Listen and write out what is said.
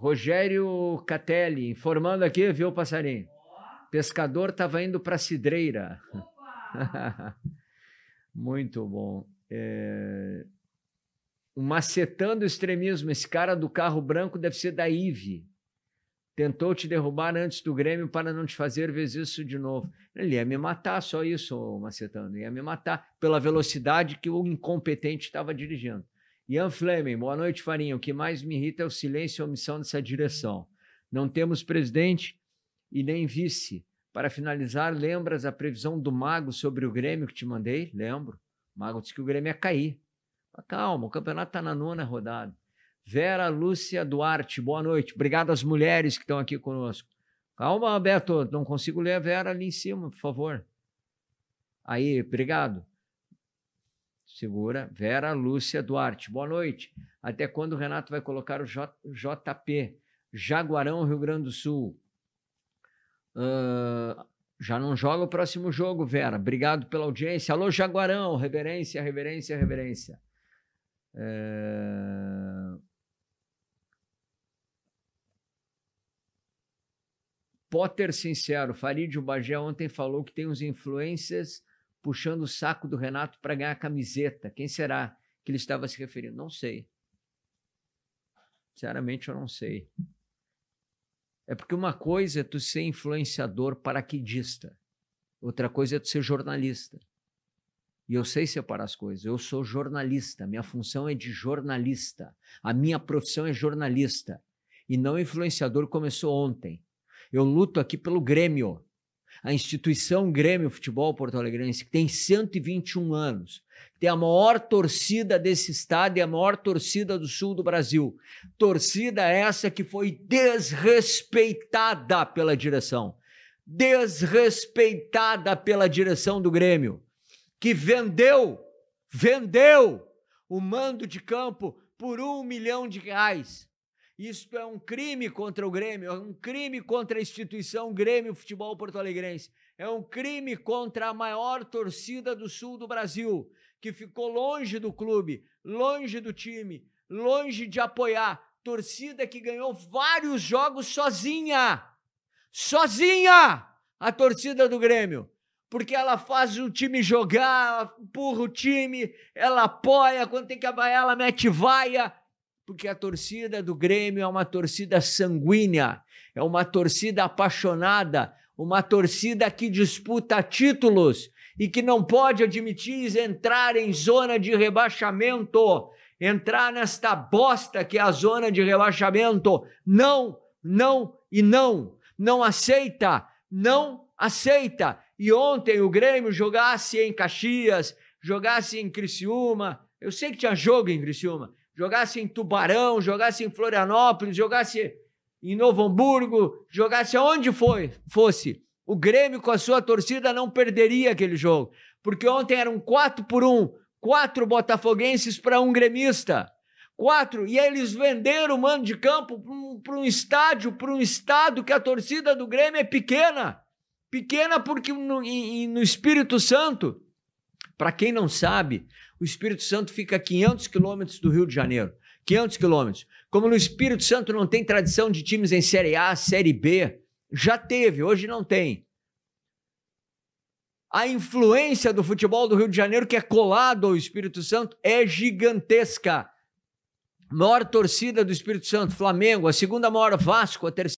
Rogério Catelli, informando aqui, viu, passarinho? Pescador estava indo para Cidreira. Muito bom. É... Macetando o extremismo. Esse cara do carro branco deve ser da IVE. Tentou te derrubar antes do Grêmio para não te fazer ver isso de novo. Ele ia me matar, só isso, Macetando. Ia me matar pela velocidade que o incompetente estava dirigindo. Ian Fleming, boa noite, Farinha. O que mais me irrita é o silêncio e a omissão dessa direção. Não temos presidente e nem vice. Para finalizar, lembras a previsão do Mago sobre o Grêmio que te mandei? Lembro. O Mago disse que o Grêmio ia cair. Mas calma, o campeonato está na nona rodada. Vera Lúcia Duarte, boa noite. Obrigado às mulheres que estão aqui conosco. Calma, Beto, não consigo ler a Vera ali em cima, por favor. Aí, obrigado. Segura. Vera Lúcia Duarte. Boa noite. Até quando o Renato vai colocar o J, JP? Jaguarão, Rio Grande do Sul. Uh, já não joga o próximo jogo, Vera. Obrigado pela audiência. Alô, Jaguarão. Reverência, reverência, reverência. É, Potter Sincero, Farid Bagé ontem falou que tem uns influencers puxando o saco do Renato para ganhar a camiseta. Quem será que ele estava se referindo? Não sei. Sinceramente, eu não sei. É porque uma coisa é tu ser influenciador paraquedista, outra coisa é tu ser jornalista. E eu sei separar as coisas. Eu sou jornalista, minha função é de jornalista. A minha profissão é jornalista. E não influenciador começou ontem. Eu luto aqui pelo Grêmio a instituição Grêmio Futebol Porto Alegrense, que tem 121 anos, tem a maior torcida desse estado e a maior torcida do sul do Brasil. Torcida essa que foi desrespeitada pela direção. Desrespeitada pela direção do Grêmio, que vendeu, vendeu o mando de campo por um milhão de reais. Isto é um crime contra o Grêmio, é um crime contra a instituição Grêmio Futebol Porto Alegrense. É um crime contra a maior torcida do sul do Brasil, que ficou longe do clube, longe do time, longe de apoiar. Torcida que ganhou vários jogos sozinha. Sozinha! A torcida do Grêmio porque ela faz o time jogar, ela empurra o time, ela apoia, quando tem que apoiar, ela mete vaia porque a torcida do Grêmio é uma torcida sanguínea, é uma torcida apaixonada, uma torcida que disputa títulos e que não pode admitir entrar em zona de rebaixamento, entrar nesta bosta que é a zona de rebaixamento. Não, não e não. Não aceita, não aceita. E ontem o Grêmio jogasse em Caxias, jogasse em Criciúma. Eu sei que tinha jogo em Criciúma, jogasse em Tubarão, jogasse em Florianópolis, jogasse em Novo Hamburgo, jogasse aonde foi, fosse, o Grêmio com a sua torcida não perderia aquele jogo. Porque ontem eram 4 por 1, quatro botafoguenses para um gremista. Quatro, e eles venderam o mano de campo para um, um estádio, para um estado que a torcida do Grêmio é pequena. Pequena porque no, no Espírito Santo para quem não sabe, o Espírito Santo fica a 500 quilômetros do Rio de Janeiro. 500 quilômetros. Como no Espírito Santo não tem tradição de times em Série A, Série B, já teve, hoje não tem. A influência do futebol do Rio de Janeiro, que é colado ao Espírito Santo, é gigantesca. Maior torcida do Espírito Santo, Flamengo, a segunda maior Vasco, a terceira.